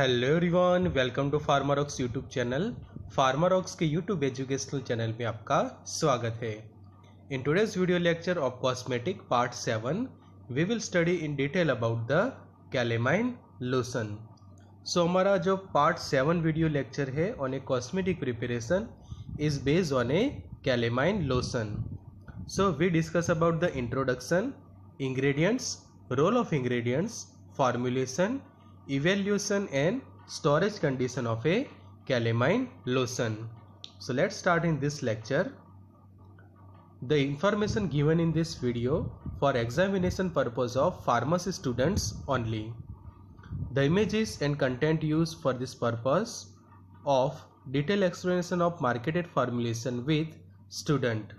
Hello everyone welcome to ox YouTube channel ox के YouTube educational channel में आपका स्वागत है in today's video lecture of cosmetic part seven we will study in detail about the calamine lotion so हमारा जो part seven video lecture है on a cosmetic preparation is based on a calamine lotion so we discuss about the introduction ingredients role of ingredients formulation evaluation and storage condition of a calamine lotion. So let's start in this lecture. The information given in this video for examination purpose of pharmacy students only. The images and content used for this purpose of detailed explanation of marketed formulation with student.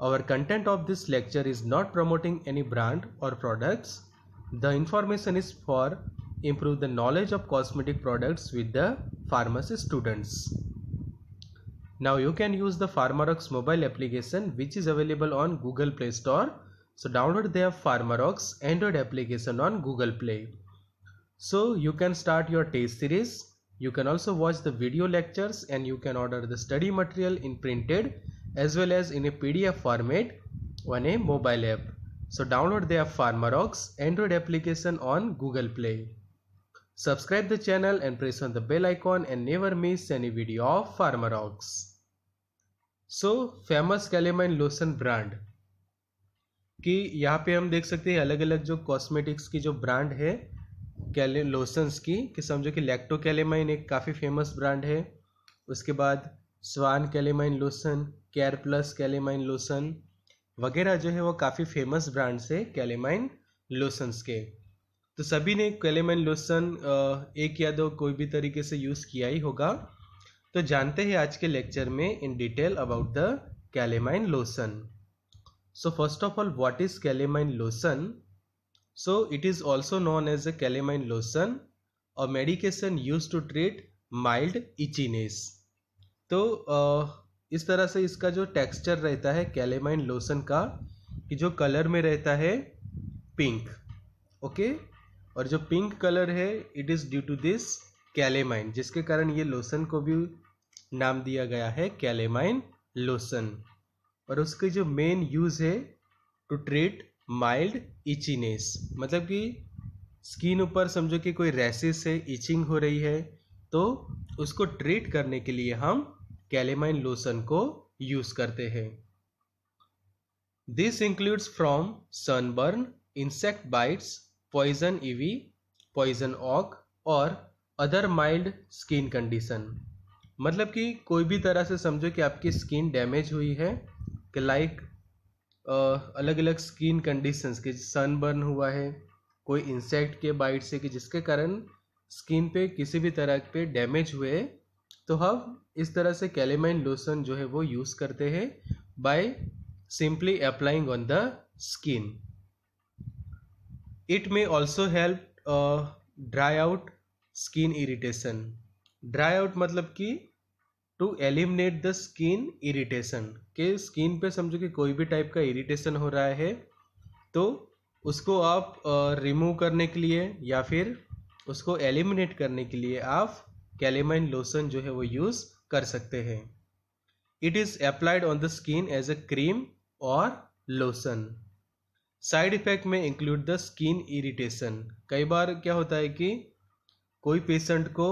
Our content of this lecture is not promoting any brand or products. The information is for improve the knowledge of cosmetic products with the pharmacy students. Now you can use the Pharmarox mobile application which is available on Google Play Store. So download their Pharmarox Android application on Google Play. So you can start your test series. You can also watch the video lectures and you can order the study material in printed as well as in a PDF format on a mobile app. So download their Pharmarox Android application on Google Play. Subscribe the channel and press on the bell icon and never miss any video of Pharmarox. So famous calamine lotion brand कि यहाँ पे हम देख सकते हैं अलग अलग जो कॉस्मेटिक्स की जो ब्रांड है लोशंस की कि समझो कि लैक्टो कैलेमाइन एक काफ़ी फेमस ब्रांड है उसके बाद Swan calamine lotion care plus calamine lotion वगैरह जो है वो काफ़ी फेमस ब्रांड्स है कैलेमाइन लोशंस के तो सभी ने कैलेमन लोसन एक या दो कोई भी तरीके से यूज़ किया ही होगा तो जानते हैं आज के लेक्चर में in detail about the calamine lotion so first of all what is calamine lotion so it is also known as a calamine lotion और medication use to treat mild itchiness तो इस तरह से इसका जो टेक्सचर रहता है कैलेमाइन लोसन का कि जो कलर में रहता है पिंक ओके okay? और जो पिंक कलर है it is due to this calamine जिसके कारण ये लोसन को भी नाम दिया गया है कैलेमाइन लोसन और उसके जो मेन यूज़ है टू ट्रीट माइल्ड इचीनेस मतलब कि स्किन ऊपर समझो कि कोई रैसेस है इचिंग हो रही है तो उसको ट्रीट करने के लिए हम कैलेमाइन लोशन को यूज़ करते हैं this includes from sunburn insect bites poison ivy poison oak और अदर माइल्ड स्किन कंडीशन मतलब कि कोई भी तरह से समझो कि आपकी स्किन डैमेज हुई है कि लाइक अलग अलग स्किन कंडीशंस के सनबर्न हुआ है कोई इंसेक्ट के बाइट से कि जिसके कारण स्किन पे किसी भी तरह पे डैमेज हुए तो हम हाँ इस तरह से कैलेमाइन लोशन जो है वो यूज़ करते हैं by simply applying on the skin it may also help dry out skin skin dry out मतलब कि to eliminate the skin irritation के स्किन पे समझो कि कोई भी टाइप का इरिटेशन हो रहा है तो उसको आप रिमूव uh, करने के लिए या फिर उसको एलिमिनेट करने के लिए आप कैलेमाइन लोशन जो है वो यूज़ कर सकते हैं it is applied on the skin as a cream और लोशन साइड इफेक्ट में इंक्लूड द स्किन इरिटेशन कई बार क्या होता है कि कोई पेशेंट को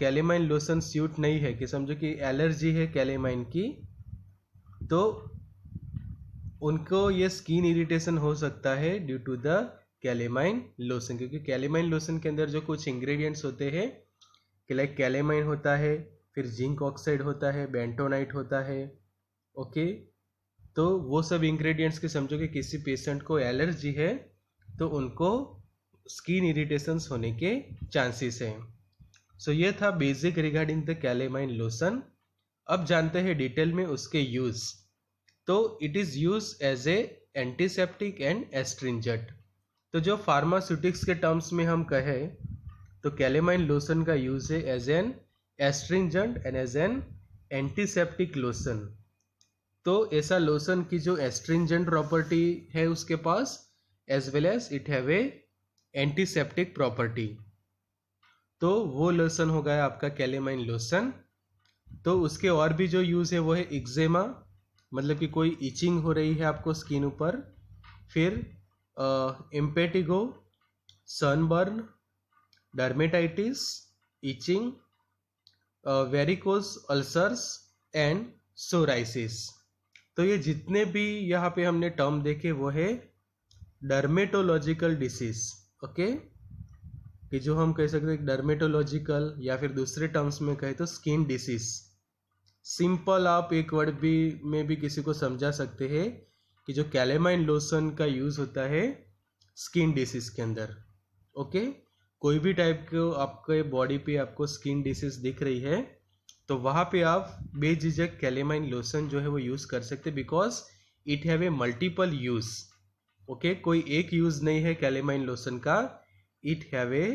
कैलेमाइन लोशन सूट नहीं है कि समझो कि एलर्जी है कैलेमाइन की तो उनको ये स्किन इरिटेशन हो सकता है due to the calamine lotion क्योंकि कैलेमाइन लोशन के अंदर जो कुछ इंग्रेडिएंट्स होते हैं कि लाइक कैलेमाइन होता है फिर जिंक ऑक्साइड होता है बेंटोनाइट होता है ओके तो वो सब इंग्रेडिएंट्स के समझो कि किसी पेशेंट को एलर्जी है तो उनको स्किन इरिटेशंस होने के चांसेस हैं सो so, ये था basic regarding the calamine lotion अब जानते हैं डिटेल में उसके यूज़ तो it is use as a antiseptic and astringent तो जो फार्मास्यूटिक्स के टर्म्स में हम कहें तो कैलेमाइन लोशन का यूज है as an astringent and as an antiseptic lotion तो ऐसा लोशन की जो एस्ट्रिंजेंट प्रॉपर्टी है उसके पास as well as it have a antiseptic property तो वो लोशन हो गया आपका कैलेमाइन लोशन तो उसके और भी जो यूज़ है वो है इक्जेमा मतलब कि कोई इचिंग हो रही है आपको स्किन ऊपर फिर impetigo sunburn dermatitis itching varicose ulcers and psoriasis तो ये जितने भी यहाँ पे हमने टर्म देखे वो है डर्मेटोलॉजिकल डिसीज ओके कि जो हम कह सकते हैं डर्मेटोलॉजिकल या फिर दूसरे टर्म्स में कहे तो स्किन डिसीज सिंपल आप एक वर्ड भी में भी किसी को समझा सकते हैं कि जो कैलेमाइन लोशन का यूज़ होता है स्किन डिसीज के अंदर ओके कोई भी टाइप के आपके बॉडी पे आपको स्किन डिसीज दिख रही है तो वहाँ पे आप बेझिझक कैलेमाइन लोशन जो है वो यूज़ कर सकते because it have a multiple use okay कोई एक यूज़ नहीं है कैलेमाइन लोशन का it have a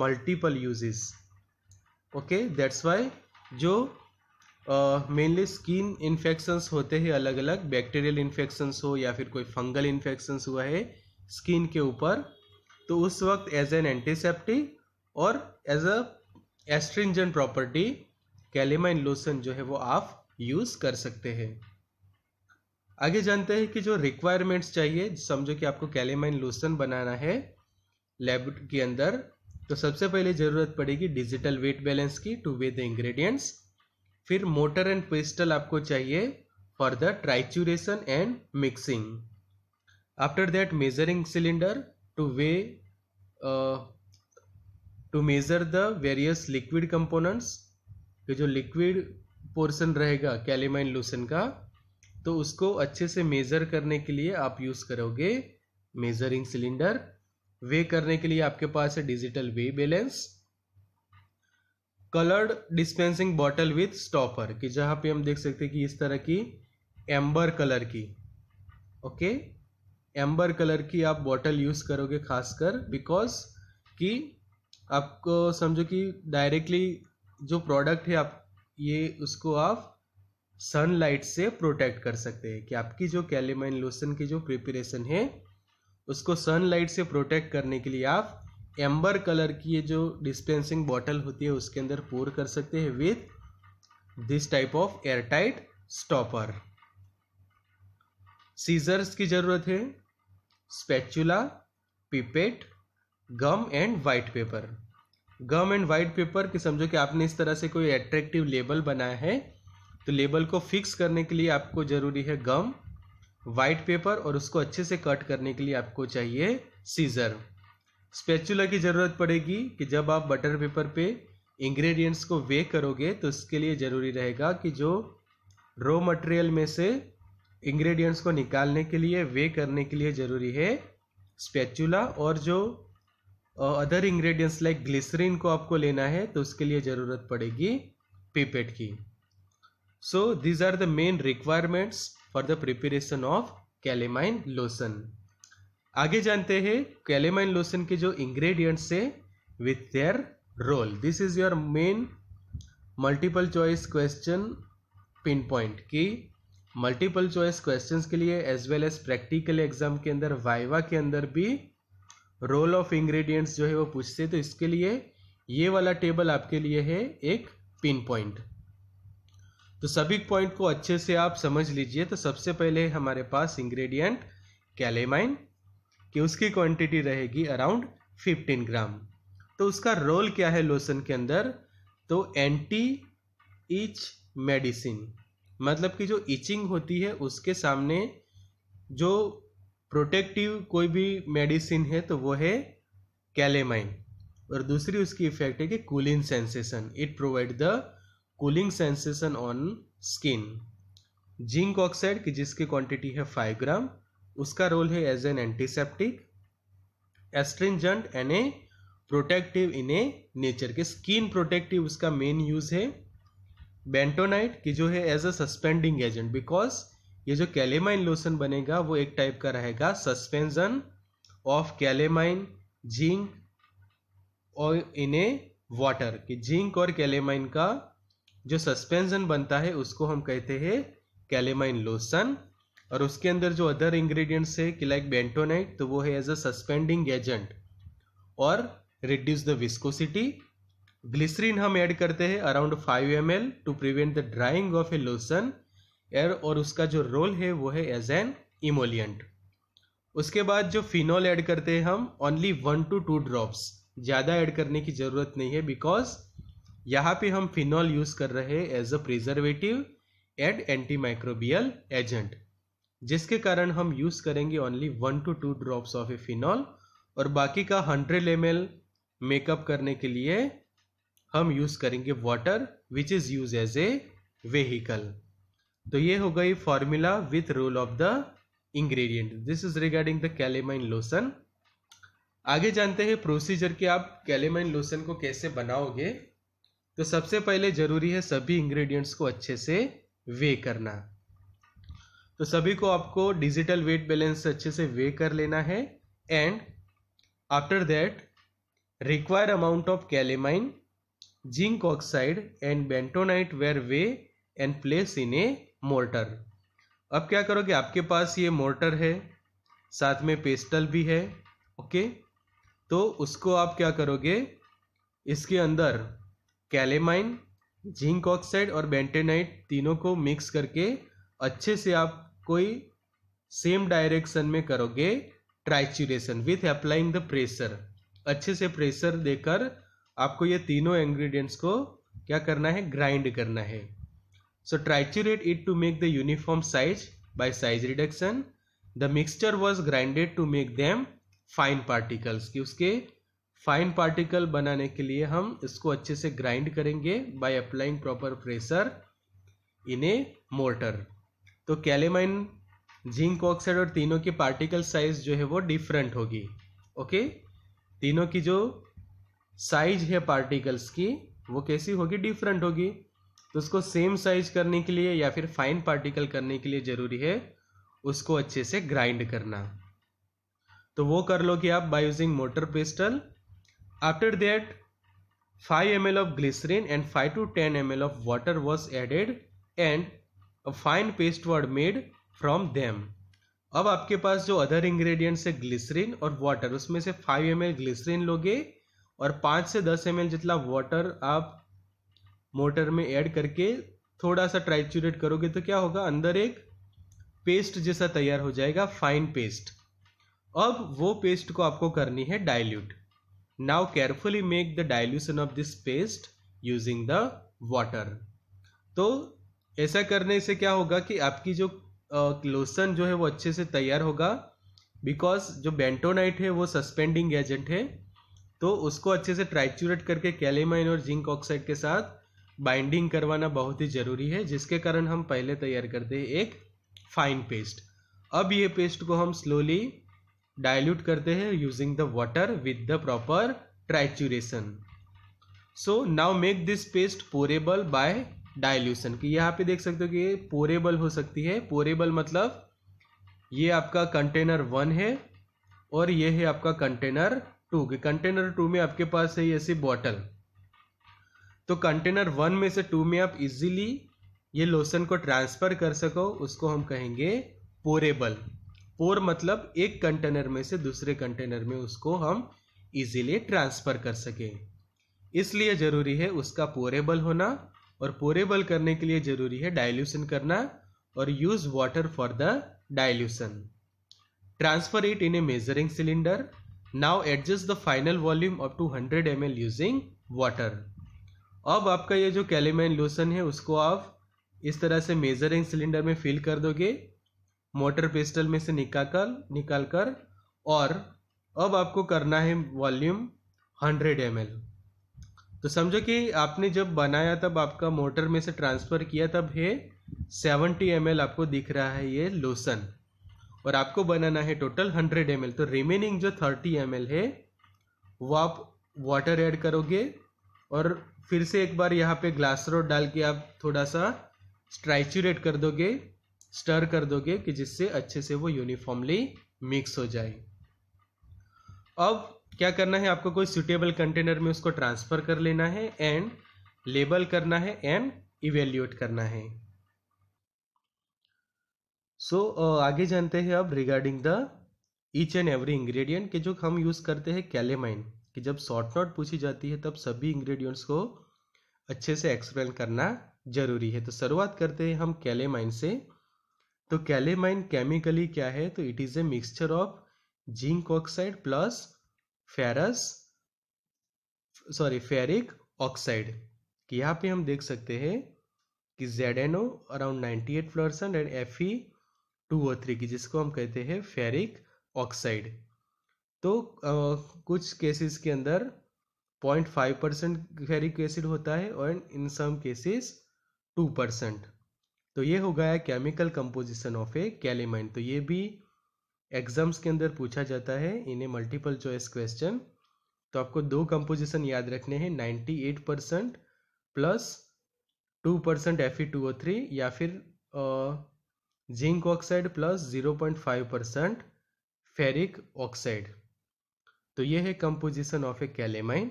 multiple uses okay that's why जो मेनली स्किन इन्फेक्शंस होते हैं अलग अलग बैक्टीरियल इन्फेक्शंस हो या फिर कोई फंगल इन्फेक्शंस हुआ है स्किन के ऊपर तो उस वक्त एज एन एंटीसेप्टिक और as a astringent property calamine lotion जो है वो आप यूज़ कर सकते हैं आगे जानते हैं कि जो रिक्वायरमेंट्स चाहिए समझो कि आपको कैलेमाइन लोशन बनाना है लैब के अंदर तो सबसे पहले ज़रूरत पड़ेगी डिजिटल वेट बैलेंस की टू वे द इंग्रेडिएंट्स फिर मोटर एंड पिस्टल आपको चाहिए for the trituration and mixing after that measuring cylinder to weigh to measure the various liquid components ये जो लिक्विड पोर्सन रहेगा कैलेमाइन लूसन का तो उसको अच्छे से मेज़र करने के लिए आप यूज़ करोगे मेज़रिंग सिलेंडर वे करने के लिए आपके पास है digital weigh balance coloured dispensing bottle with stopper कि जहां पे हम देख सकते हैं कि इस तरह की एम्बर कलर की ओके एम्बर कलर की आप बॉटल यूज़ करोगे खासकर बिकॉज कि आपको समझो कि डायरेक्टली जो प्रोडक्ट है आप ये उसको आप सनलाइट से प्रोटेक्ट कर सकते हैं कि आपकी जो कैलेमाइन लोशन की जो प्रिपरेशन है उसको सनलाइट से प्रोटेक्ट करने के लिए आप एम्बर कलर की ये जो डिस्पेंसिंग बॉटल होती है उसके अंदर पोर कर सकते हैं with this type of airtight stopper scissors की ज़रूरत है spatula pipette gum and white paper gum and white paper कि समझो कि आपने इस तरह से कोई एट्रैक्टिव लेबल बनाया है तो लेबल को फिक्स करने के लिए आपको ज़रूरी है गम वाइट पेपर और उसको अच्छे से कट करने के लिए आपको चाहिए सीज़र स्पेचुला की ज़रूरत पड़ेगी कि जब आप बटर पेपर पे इंग्रेडिएंट्स को वे करोगे तो इसके लिए ज़रूरी रहेगा कि जो रॉ मटेरियल में से इंग्रेडिएंट्स को निकालने के लिए वे करने के लिए ज़रूरी है स्पेचुला और जो अदर इंग्रेडिएंट्स लाइक ग्लिसरीन को आपको लेना है तो उसके लिए ज़रूरत पड़ेगी पीपेट की so these are the main requirements for the preparation of calamine lotion आगे जानते हैं कैलेमाइन लोसन के जो इंग्रेडिएंट्स है with their role this is your main multiple choice question pin point की मल्टीपल चॉइस क्वेश्चंस के लिए as well as practical exam के अंदर वाइवा के अंदर भी रोल ऑफ इंग्रेडिएंट्स जो है वो पूछते तो इसके लिए ये वाला टेबल आपके लिए है एक पिन पॉइंट तो सभी पॉइंट को अच्छे से आप समझ लीजिए तो सबसे पहले हमारे पास इंग्रेडिएंट कैलेमाइन कि उसकी क्वांटिटी रहेगी अराउंड 15 ग्राम तो उसका रोल क्या है लोशन के अंदर तो एंटी इच मेडिसिन मतलब कि जो इचिंग होती है उसके सामने जो प्रोटेक्टिव कोई भी मेडिसिन है तो वो है कैलेमाइन और दूसरी उसकी इफेक्ट है कि cooling sensation it provide the cooling sensation on skin zinc oxide की जिसकी क्वांटिटी है फाइव ग्राम उसका रोल है as an antiseptic astringent an a protective in a nature के स्किन प्रोटेक्टिव उसका मेन यूज है बेंटोनाइट की जो है as a suspending agent because ये जो कैलेमाइन लोशन बनेगा वो एक टाइप का रहेगा सस्पेंशन ऑफ कैलेमाइन जिंक और इन ए वाटर कि जिंक और कैलेमाइन का जो सस्पेंशन बनता है उसको हम कहते हैं कैलेमाइन लोशन और उसके अंदर जो अदर इंग्रेडिएंट्स है कि लाइक बेंटोनाइट तो वो है एज अ सस्पेंडिंग एजेंट और रिड्यूस द विस्कोसिटी ग्लिसरीन हम ऐड करते हैं around 5 M to prevent the drying of a lotion air और उसका जो रोल है वो है एज एन इमोलियंट उसके बाद जो फिनॉल ऐड करते हैं हम only one to two drops ज़्यादा ऐड करने की ज़रूरत नहीं है बिकॉज यहाँ पे हम फिनॉल यूज़ कर रहे हैं as a preservative and anti microbial agent जिसके कारण हम यूज़ करेंगे only one to two drops of a phenol और बाकी का हंड्रेड एम मेकअप करने के लिए हम यूज़ करेंगे water which is use as a vehicle तो ये हो गई formula with role of the ingredient this is regarding the calamine lotion आगे जानते हैं प्रोसीजर कि आप कैलेमाइन लोसन को कैसे बनाओगे तो सबसे पहले जरूरी है सभी इंग्रेडिएंट्स को अच्छे से वे करना तो सभी को आपको डिजिटल वेट बैलेंस से अच्छे से वे कर लेना है and after that require amount of calamine zinc oxide and bentonite were weigh and place in a mortar अब क्या करोगे आपके पास ये मोर्टर है साथ में पेस्टल भी है ओके तो उसको आप क्या करोगे इसके अंदर कैलेमाइन जिंक ऑक्साइड और बेंटेनाइट तीनों को मिक्स करके अच्छे से आप कोई सेम डायरेक्शन में करोगे trituration with applying the pressure अच्छे से प्रेशर देकर आपको ये तीनों इंग्रेडिएंट्स को क्या करना है ग्राइंड करना है So triturate it to make the uniform size by size reduction. The mixture was grinded to make them fine particles. कि उसके fine particle बनाने के लिए हम इसको अच्छे से grind करेंगे by applying proper pressure in a mortar. तो कैलेमाइन जिंक ऑक्साइड और तीनों के पार्टिकल साइज जो है वो डिफरेंट होगी ओके तीनों की जो साइज है पार्टिकल्स की वो कैसी होगी डिफरेंट होगी तो उसको सेम साइज करने के लिए या फिर फाइन पार्टिकल करने के लिए ज़रूरी है उसको अच्छे से ग्राइंड करना तो वो कर लो कि आप by using mortar pestle after that 5 M of glycerin and 5 to 10 M of water was added and a fine paste were made from them अब आपके पास जो अदर इंग्रेडिएंट्स है ग्लिसरीन और वाटर उसमें से 5 एल ग्लिसरीन लोगे और 5 से 10 एल जितना वाटर आप मोटर में ऐड करके थोड़ा सा ट्राइचूरेट करोगे तो क्या होगा अंदर एक पेस्ट जैसा तैयार हो जाएगा फाइन पेस्ट अब वो पेस्ट को आपको करनी है dilute now carefully make the dilution of this paste using the water तो ऐसा करने से क्या होगा कि आपकी जो लोशन जो है वो अच्छे से तैयार होगा बिकॉज जो बेंटोनाइट है वो सस्पेंडिंग एजेंट है तो उसको अच्छे से ट्राइचूरेट करके कैलेमाइन और जिंक ऑक्साइड के साथ बाइंडिंग करवाना बहुत ही ज़रूरी है जिसके कारण हम पहले तैयार करते हैं एक फाइन पेस्ट अब ये पेस्ट को हम स्लोली डाइल्यूट करते हैं using the water with the proper trituration so now make this paste pourable by dilution कि यहाँ पे देख सकते हो कि ये पोरेबल हो सकती है पोरेबल मतलब ये आपका कंटेनर वन है और ये है आपका कंटेनर टू के कंटेनर टू में आपके पास है ऐसी बॉटल तो कंटेनर वन में से टू में आप इजीली ये लोशन को ट्रांसफ़र कर सको उसको हम कहेंगे पोरेबल पोर मतलब एक कंटेनर में से दूसरे कंटेनर में उसको हम इजीली ट्रांसफ़र कर सकें इसलिए ज़रूरी है उसका पोरेबल होना और पोरेबल करने के लिए ज़रूरी है डायल्यूशन करना और use water for the dilution transfer it in a measuring cylinder now adjust the final volume up to 100 L using water अब आपका ये जो कैलेमाइन लोशन है उसको आप इस तरह से मेजरिंग सिलेंडर में फिल कर दोगे मोटर पिस्टल में से निकाल कर निकाल कर और अब आपको करना है वॉल्यूम 100 एम तो समझो कि आपने जब बनाया तब आपका मोटर में से ट्रांसफ़र किया तब है 70 एम आपको दिख रहा है ये लोशन और आपको बनाना है टोटल 100 एम तो रिमेनिंग जो 30 एम है वो आप वाटर ऐड करोगे और फिर से एक बार यहाँ पे ग्लास रोड डाल के आप थोड़ा सा स्ट्रैचुरेट कर दोगे स्टर कर दोगे कि जिससे अच्छे से वो यूनिफॉर्मली मिक्स हो जाए अब क्या करना है आपको कोई सुटेबल कंटेनर में उसको ट्रांसफ़र कर लेना है एंड लेबल करना है एंड इवेल्यूएट करना है सो so, आगे जानते हैं अब regarding the each and every ingredient के जो हम यूज़ करते हैं कैलेमाइन कि जब शॉर्ट नोट पूछी जाती है तब सभी इंग्रेडिएंट्स को अच्छे से एक्सप्लेन करना जरूरी है तो शुरुआत करते हैं हम कैलेमाइन से तो कैलेमाइन केमिकली क्या है तो it is a mixture of zinc oxide plus ferrous sorry ferric oxide कि यहाँ पे हम देख सकते हैं कि Z N O around ninety eight percent and F E two O three की जिसको हम कहते हैं फेरिक ऑक्साइड तो आ, कुछ केसेस के अंदर point five percent ferric acid होता है और in some cases two percent तो ये हो गया chemical composition of a calamine तो ये भी एग्जाम्स के अंदर पूछा जाता है इन्हें मल्टीपल चॉइस क्वेश्चन तो आपको दो कंपोजिशन याद रखने हैं 98 eight percent plus two percent F E two O three या फिर zinc oxide plus zero point five percent ferric oxide तो ये है कंपोजिशन ऑफ ए कैलेमाइन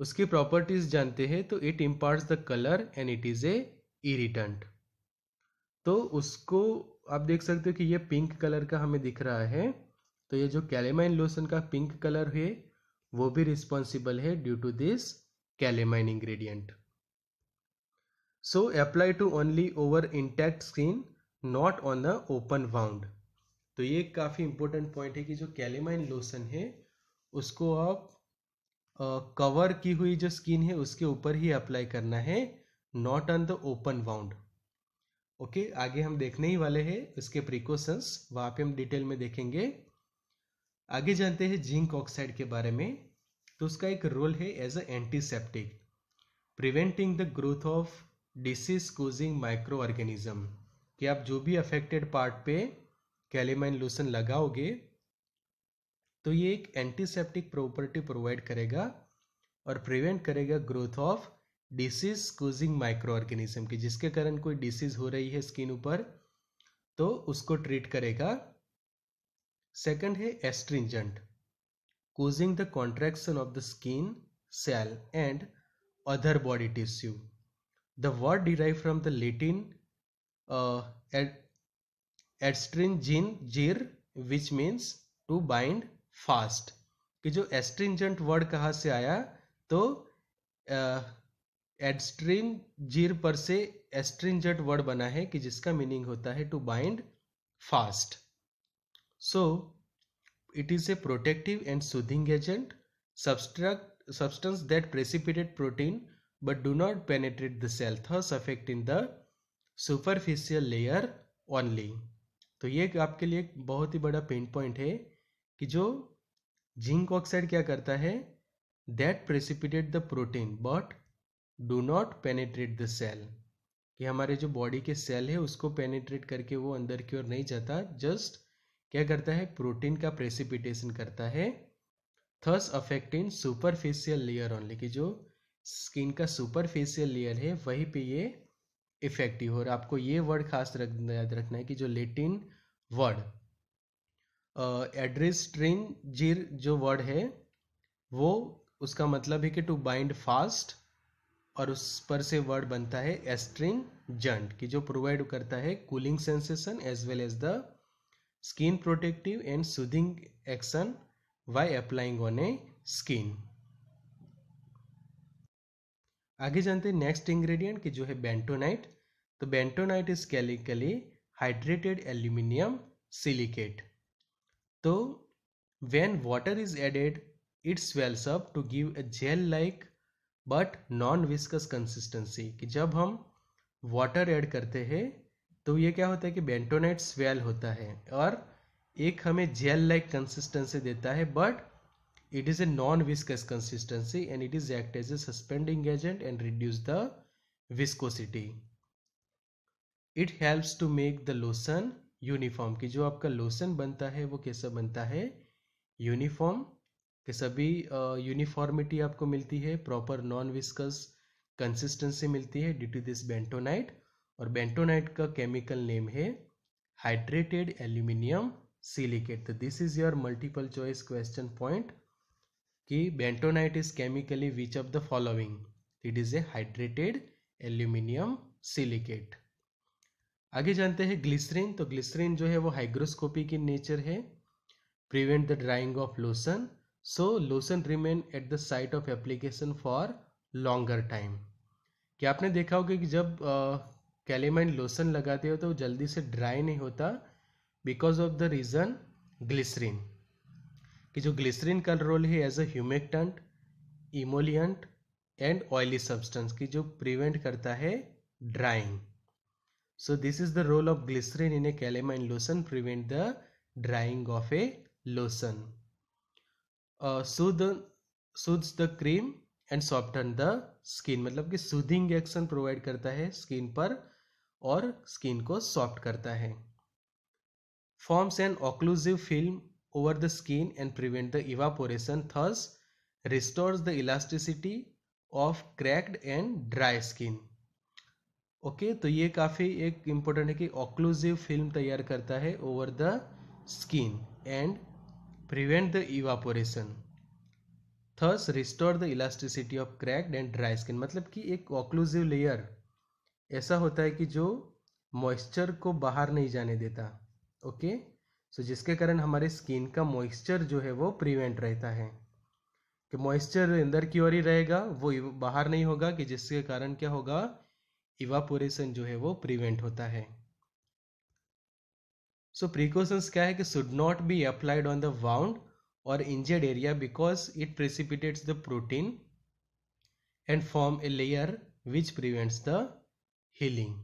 उसकी प्रॉपर्टीज जानते हैं तो it impart the colour and it is a irritant तो उसको आप देख सकते हो कि ये पिंक कलर का हमें दिख रहा है तो ये जो कैलेमाइन लोशन का पिंक कलर है वो भी रिस्पॉन्सिबल है due to this calamine ingredient so apply to only over intact skin not on the open wound तो ये काफ़ी इंपॉर्टेंट पॉइंट है कि जो कैलेमाइन लोशन है उसको आप कवर की हुई जो स्किन है उसके ऊपर ही अप्लाई करना है not on the open wound okay आगे हम देखने ही वाले हैं उसके प्रिकॉशंस वहाँ पे हम डिटेल में देखेंगे आगे जानते हैं जिंक ऑक्साइड के बारे में तो उसका एक रोल है as a antiseptic preventing the growth of disease causing micro organism कि आप जो भी अफेक्टेड पार्ट पे कैलेमाइन लोशन लगाओगे तो ये एक एंटीसेप्टिक प्रॉपर्टी प्रोवाइड करेगा और प्रिवेंट करेगा growth of disease causing micro microorganism की जिसके कारण कोई डिसीज हो रही है स्किन ऊपर तो उसको ट्रीट करेगा सेकंड है astringent causing the contraction of the skin cell and other body tissue the word derive from the Latin astringere ad, which means to bind fast कि जो एस्ट्रिंजेंट वर्ड कहाँ से आया तो एडस्ट्रीम जीर पर से एस्ट्रिंजेंट वर्ड बना है कि जिसका मीनिंग होता है to bind fast so it is a protective and soothing agent substance that precipitated protein but do not penetrate the cell cell affect in the superficial layer only तो ये आपके लिए बहुत ही बड़ा पेन पॉइंट है कि जो जिंक ऑक्साइड क्या करता है that precipitate the protein but do not penetrate the cell कि हमारे जो बॉडी के सेल है उसको पेनेट्रेट करके वो अंदर की ओर नहीं जाता जस्ट क्या करता है प्रोटीन का प्रेसिपिटेशन करता है थर्स इन सुपरफेसियल लेयर ओनली कि जो स्किन का सुपरफेसियल लेयर है वहीं पे ये इफेक्टिव हो और आपको ये वर्ड खास रख याद रखना है कि जो लेटिन वर्ड एड्रेस स्ट्रिंग जीर जो वर्ड है वो उसका मतलब है कि टू बाइंड फास्ट और उस पर से वर्ड बनता है एस्ट्रिंग जंट कि जो प्रोवाइड करता है cooling sensation as well as the skin protective and soothing action why applying on a skin आगे जानते हैं नेक्स्ट इंग्रेडिएंट कि जो है बेंटोनाइट तो bentonite is chemically hydrated aluminium silicate तो when water is added it swells up to give a gel like but non viscous consistency कि जब हम वाटर ऐड करते हैं तो ये क्या होता है कि बेंटोनाइट स्वेल होता है और एक हमें जेल लाइक कंसिस्टेंसी देता है but it is a non viscous consistency and it is act as a suspending agent and reduce the viscosity it helps to make the lotion uniform की जो आपका लोशन बनता है वो कैसा बनता है यूनिफॉर्म के सभी यूनिफॉर्मिटी आपको मिलती है प्रॉपर नॉन विस्कस कंसिस्टेंसी मिलती है ड्यू टू दिस बेंटोनाइट और बेंटोनाइट का केमिकल नेम है हाइड्रेटेड एल्यूमिनियम सिलिकेट तो this is your multiple choice question point कि bentonite is chemically which of the following it is a hydrated aluminium silicate आगे जानते हैं ग्लिसरीन तो glycerine जो है वो हाइग्रोस्कोपिक इन नेचर है prevent the drying of lotion so lotion remain at the site of application for longer time क्या आपने देखा होगा कि जब कैलेमाइन लोसन लगाते हो तो जल्दी से ड्राई नहीं होता because of the reason glycerine कि जो ग्लिसरीन का रोल है as a humectant emollient and oily substance की जो प्रिवेंट करता है drying So this is the role of glycerin in a calamine lotion prevent the drying of a lotion. Uh, soothe, soothes the cream and soften the skin मतलब कि soothing action provide करता है skin पर और skin को soft करता है forms an occlusive film over the skin and prevent the evaporation thus restores the elasticity of cracked and dry skin okay तो ये काफ़ी एक इम्पोर्टेंट है कि ऑक्लूसिव फिल्म तैयार करता है over the skin and prevent the evaporation thus restore the elasticity of cracked and dry skin मतलब कि एक ऑक्लूसिव लेयर ऐसा होता है कि जो मॉइस्चर को बाहर नहीं जाने देता ओके सो so, जिसके कारण हमारे स्किन का मॉइस्चर जो है वो प्रिवेंट रहता है कि मॉइस्चर अंदर की ओर ही रहेगा वो बाहर नहीं होगा कि जिसके कारण क्या होगा इवापोरेशन जो है वो प्रिवेंट होता है सो so, प्रिकॉशंस क्या है कि should not be applied on the wound और injured area because it precipitates the protein and form a layer which prevents the healing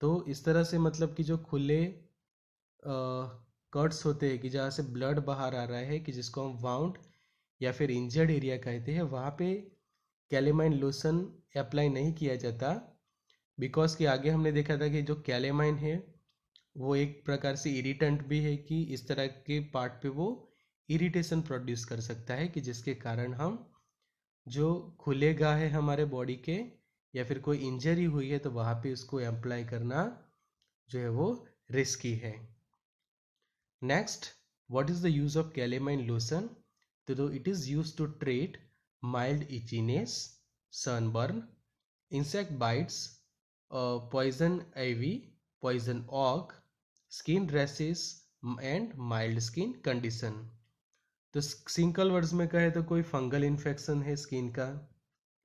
तो इस तरह से मतलब कि जो खुले कट्स होते हैं कि जहाँ से ब्लड बाहर आ रहा है कि जिसको हम वाउंड या फिर इंजर्ड एरिया कहते हैं वहाँ पे कैलेमाइन लोशन अप्लाई नहीं किया जाता बिकॉज कि आगे हमने देखा था कि जो कैलेमाइन है वो एक प्रकार से इरिटेंट भी है कि इस तरह के पार्ट पे वो इरिटेशन प्रोड्यूस कर सकता है कि जिसके कारण हम जो खुले गा है हमारे बॉडी के या फिर कोई इंजरी हुई है तो वहाँ पे उसको एम्प्लाई करना जो है वो रिस्की है next what is the use of calamine lotion तो दो it is use to treat mild itchiness sunburn insect bites poison poison ivy, poison oak, skin dresses and mild skin condition. तो सिंकल words में कहे तो कोई fungal infection है skin का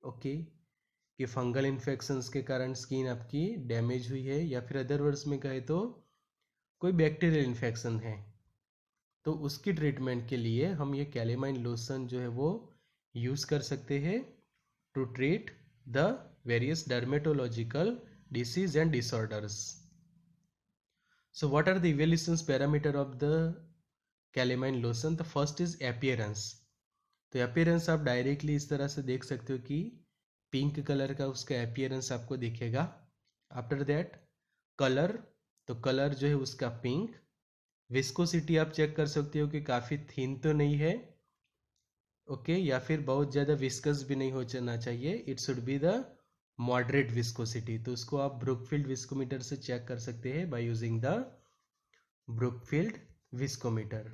okay कि फंगल इन्फेक्शन के कारण स्किन आपकी डैमेज हुई है या फिर अदर वर्ड्स में कहे तो कोई बैक्टीरियल इन्फेक्शन है तो उसकी ट्रीटमेंट के लिए हम ये कैलेमाइन लोशन जो है वो यूज़ कर सकते हैं to treat the various dermatological disease and disorders. So what are the evaluation parameter of the calamine lotion? The first is appearance. तो अपियरेंस आप डायरेक्टली इस तरह से देख सकते हो कि पिंक कलर का उसका अपियरेंस आपको दिखेगा आफ्टर दैट कलर तो कलर जो है उसका पिंक विस्कोसिटी आप चेक कर सकते हो कि काफ़ी थीन तो नहीं है ओके okay, या फिर बहुत ज़्यादा विस्कस भी नहीं हो चलना चाहिए it should be the moderate viscosity तो उसको आप ब्रुकफील्ड विस्कोमीटर से चेक कर सकते हैं by using the Brookfield viscometer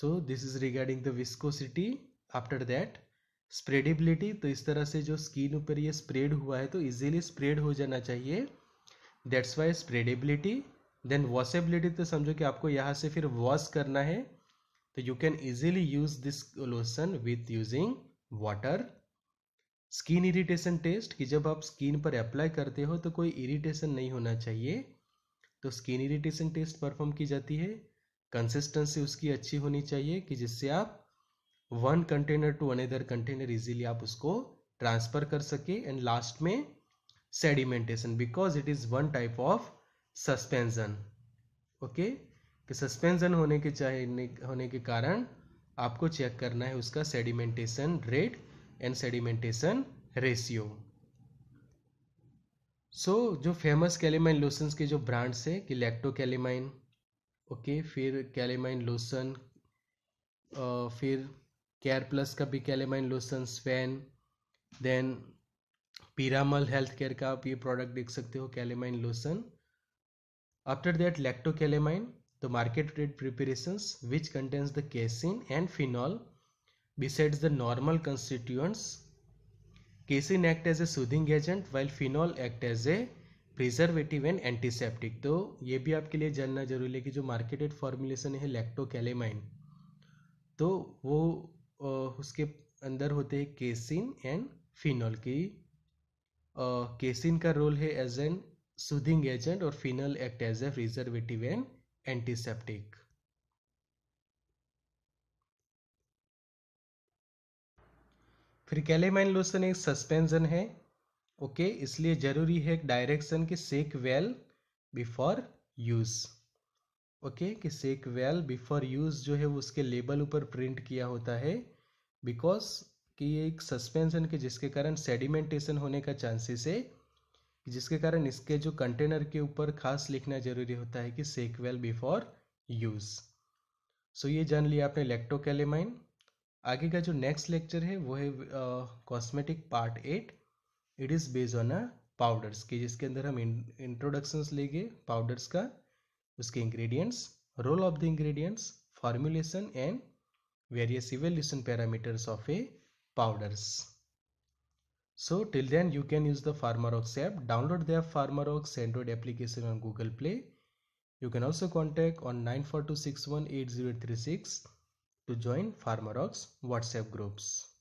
so this is regarding the viscosity after that spreadability तो इस तरह से जो स्किन ऊपर ये स्प्रेड हुआ है तो इजीली स्प्रेड हो जाना चाहिए that's why spreadability then washability तो समझो कि आपको यहाँ से फिर वॉश करना है तो you can easily use this lotion with using water skin irritation test कि जब आप स्किन पर अप्लाई करते हो तो कोई इरिटेशन नहीं होना चाहिए तो स्किन इरिटेशन टेस्ट परफॉर्म की जाती है कंसिस्टेंसी उसकी अच्छी होनी चाहिए कि जिससे आप one container to another container easily आप उसको ट्रांसफ़र कर सके एंड लास्ट में sedimentation because it is one type of suspension okay कि सस्पेंसन होने के चाहिए होने के कारण आपको चेक करना है उसका sedimentation rate and sedimentation ratio so जो फेमस कैलेमाइन लोशन के जो ब्रांड्स है कि लैक्टो कैलेमाइन ओके फिर कैलेमाइन लोसन फिर केयर प्लस का भी कैलेमाइन लोसन स्वेन देन पीरामल हेल्थ केयर का आप ये प्रोडक्ट देख सकते हो calamine lotion after that Lacto Calamine the market rate preparation which contains the casein and phenol Besides the normal constituents, casein act as a soothing agent while phenol act as a preservative and antiseptic तो ये भी आपके लिए जानना जरूरी है कि जो मार्केटेड फॉर्मुलेशन है लैक्टोकैलेमाइन तो वो उसके अंदर होते हैं केसिन एंड फिनॉल की केसिन का रोल है एज एन सूदिंग एजेंट और phenol act as a preservative and antiseptic फिर कैलेमाइन लोशन एक सस्पेंशन है ओके इसलिए जरूरी है डायरेक्शन कि shake well before use okay कि सेक वेल बिफोर यूज जो है वो उसके लेबल ऊपर प्रिंट किया होता है बिकॉज कि ये एक सस्पेंशन के जिसके कारण सेडिमेंटेशन होने का चांसेस है जिसके कारण इसके जो कंटेनर के ऊपर खास लिखना जरूरी होता है कि shake well before use so ये जान लिया आपने लेक्टोकैलेमाइन आगे का जो नेक्स्ट लेक्चर है वो है cosmetic part at it is based on a powders के जिसके अंदर हम इंट्रोडक्शन लेंगे पाउडर्स का उसके ingredients role of the ingredients formulation and various evaluation parameters of a powders so till then you can use the pharma ox app download the pharma ox Android application on Google Play you can also contact on nine four two six one eight zero three six to join Farmerox WhatsApp groups.